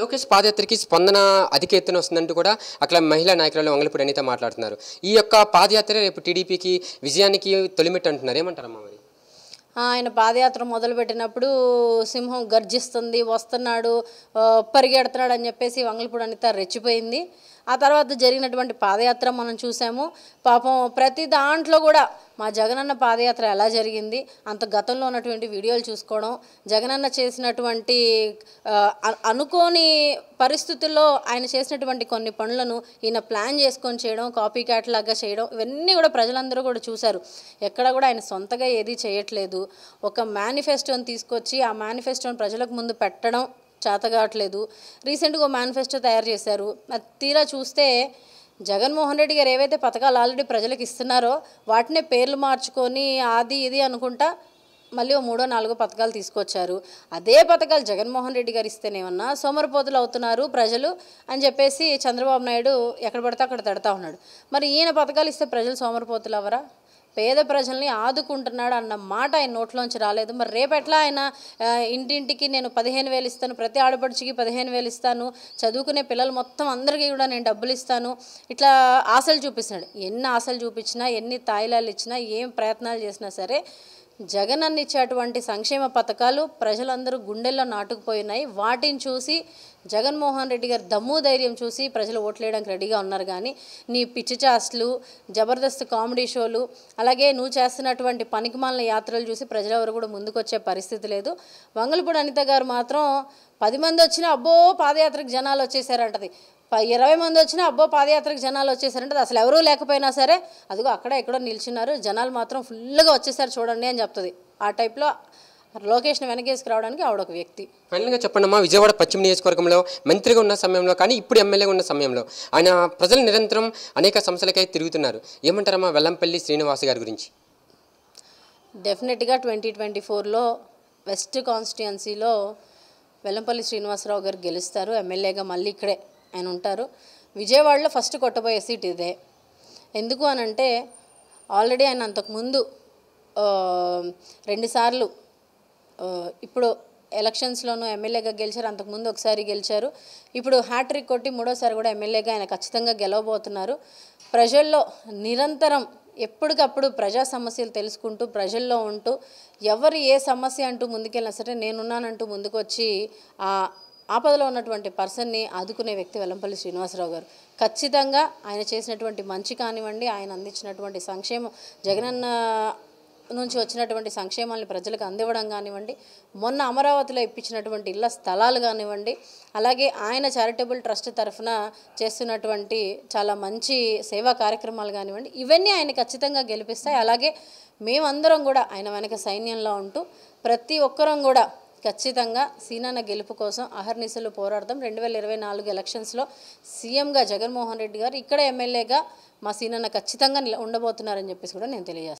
లోకేష్ పాదయాత్రకి స్పందన అధిక ఎత్తున వస్తుందంటూ కూడా అక్కడ మహిళా నాయకులలో వంగలపూడి అనిత మాట్లాడుతున్నారు ఈ యొక్క పాదయాత్ర రేపు టీడీపీకి విజయానికి తొలిమెట్టు అంటున్నారు ఏమంటారమ్మా మరి ఆయన పాదయాత్ర మొదలుపెట్టినప్పుడు సింహం గర్జిస్తుంది వస్తున్నాడు పరిగెడుతున్నాడు అని చెప్పేసి వంగలపూడి అనిత రెచ్చిపోయింది ఆ తర్వాత జరిగినటువంటి పాదయాత్ర మనం చూసాము పాపం ప్రతి దాంట్లో కూడా మా జగనన్న పాదయాత్ర ఎలా జరిగింది అంత గతంలో ఉన్నటువంటి వీడియోలు చూసుకోవడం జగనన్న చేసినటువంటి అనుకోని పరిస్థితుల్లో ఆయన చేసినటువంటి కొన్ని పనులను ఈయన ప్లాన్ చేసుకొని చేయడం కాపీ క్యాట్ లాగా చేయడం ఇవన్నీ కూడా ప్రజలందరూ కూడా చూశారు ఎక్కడ కూడా ఆయన సొంతగా ఏదీ చేయట్లేదు ఒక మేనిఫెస్టోని తీసుకొచ్చి ఆ మేనిఫెస్టోని ప్రజలకు ముందు పెట్టడం చేతగాట్లేదు రీసెంట్గా మేనిఫెస్టో తయారు చేశారు తీరా చూస్తే జగన్మోహన్ రెడ్డి గారు ఏవైతే పథకాలు ఆల్రెడీ ప్రజలకు ఇస్తున్నారో వాటినే పేర్లు మార్చుకొని అది ఇది అనుకుంటా మళ్ళీ ఓ మూడో నాలుగో పథకాలు తీసుకొచ్చారు అదే పథకాలు జగన్మోహన్ రెడ్డి గారు ఇస్తేనేమన్నా సోమరపోతులు అవుతున్నారు ప్రజలు అని చెప్పేసి చంద్రబాబు నాయుడు ఎక్కడ పడితే అక్కడ తడతా ఉన్నాడు మరి ఈయన పథకాలు ఇస్తే ప్రజలు సోమరపోతులు అవరా పేద ప్రజల్ని ఆదుకుంటున్నాడు అన్న మాట ఆయన నోట్లోంచి రాలేదు మరి రేపెట్లా ఆయన ఇంటింటికి నేను పదిహేను వేలు ఇస్తాను ప్రతి ఆడపడుచుకి పదిహేను వేలు ఇస్తాను చదువుకునే పిల్లలు మొత్తం అందరికీ కూడా నేను డబ్బులు ఇస్తాను ఇట్లా ఆశలు చూపిస్తున్నాడు ఎన్ని ఆశలు చూపించినా ఎన్ని తాయిలాలు ఇచ్చినా ఏం ప్రయత్నాలు చేసినా సరే జగన్ ఇచ్చేటువంటి సంక్షేమ పథకాలు ప్రజలందరూ గుండెల్లో నాటుకుపోయినాయి వాటిని చూసి జగన్మోహన్ రెడ్డి గారు దమ్ము ధైర్యం చూసి ప్రజలు ఓట్లేయడానికి రెడీగా ఉన్నారు కానీ నీ పిచ్చి చాస్ట్లు జబర్దస్త్ కామెడీ షోలు అలాగే నువ్వు చేస్తున్నటువంటి పనికిమాలిన యాత్రలు చూసి ప్రజలెవరు కూడా ముందుకొచ్చే పరిస్థితి లేదు వంగలపూడి అనిత గారు మాత్రం పది మంది వచ్చినా అబ్బో పాదయాత్రకు జనాలు వచ్చేసారంటది ఇరవై మంది వచ్చినా అబ్బో పాదయాత్రకు జనాలు వచ్చేసారంటే అసలు ఎవరూ లేకపోయినా సరే అదిగో అక్కడ ఎక్కడో నిలిచినారు జనాలు మాత్రం ఫుల్గా వచ్చేసారు చూడండి అని చెప్తుంది ఆ టైప్లో లోకేష్ని వెనకేసుకురావడానికి ఆవిడ ఒక వ్యక్తి ఫైనల్గా చెప్పండమ్మా విజయవాడ పశ్చిమ నియోజకవర్గంలో మంత్రిగా ఉన్న సమయంలో కానీ ఇప్పుడు ఎమ్మెల్యేగా ఉన్న సమయంలో ఆయన ప్రజలు నిరంతరం అనేక సమస్యలకై తిరుగుతున్నారు ఏమంటారమ్మా వెల్లంపల్లి శ్రీనివాస్ గారి గురించి డెఫినెట్గా ట్వంటీ ట్వంటీ ఫోర్లో వెస్ట్ కాన్స్టిట్యున్సీలో వెల్లంపల్లి శ్రీనివాసరావు గారు గెలుస్తారు ఎమ్మెల్యేగా మళ్ళీ ఇక్కడే ఆయన ఉంటారు విజయవాడలో ఫస్ట్ కొట్టబోయే సీట్ ఇదే ఎందుకు అని అంటే ఆల్రెడీ ఆయన అంతకుముందు రెండుసార్లు ఇప్పుడు ఎలక్షన్స్లోనూ ఎమ్మెల్యేగా గెలిచారు అంతకుముందు ఒకసారి గెలిచారు ఇప్పుడు హ్యాట్రిక్ కొట్టి మూడోసారి కూడా ఎమ్మెల్యేగా ఆయన ఖచ్చితంగా గెలవబోతున్నారు ప్రజల్లో నిరంతరం ఎప్పటికప్పుడు ప్రజా సమస్యలు తెలుసుకుంటూ ప్రజల్లో ఉంటూ ఎవరు ఏ సమస్య అంటూ ముందుకెళ్ళినా సరే నేనున్నానంటూ ముందుకొచ్చి ఆ ఆపదలో ఉన్నటువంటి పర్సన్ని ఆదుకునే వ్యక్తి వెల్లంపల్లి శ్రీనివాసరావు గారు ఖచ్చితంగా ఆయన చేసినటువంటి మంచి కానివ్వండి ఆయన అందించినటువంటి సంక్షేమం జగనన్న నుంచి వచ్చినటువంటి సంక్షేమాలను ప్రజలకు అందివ్వడం కానివ్వండి మొన్న అమరావతిలో ఇప్పించినటువంటి ఇళ్ల స్థలాలు కానివ్వండి అలాగే ఆయన చారిటబుల్ ట్రస్ట్ తరఫున చేస్తున్నటువంటి చాలా మంచి సేవా కార్యక్రమాలు కానివ్వండి ఇవన్నీ ఆయన ఖచ్చితంగా గెలిపిస్తాయి అలాగే మేమందరం కూడా ఆయన వెనక సైన్యంలో ఉంటూ ప్రతి ఒక్కరం కూడా ఖచ్చితంగా సీనాన గెలుపు కోసం అహర్నిశలు పోరాడతాం రెండు వేల ఇరవై నాలుగు ఎలక్షన్స్లో సీఎంగా జగన్మోహన్ రెడ్డి గారు ఇక్కడ ఎమ్మెల్యేగా మా సీనాన్న ఖచ్చితంగా ఉండబోతున్నారని చెప్పేసి కూడా నేను తెలియజేస్తాను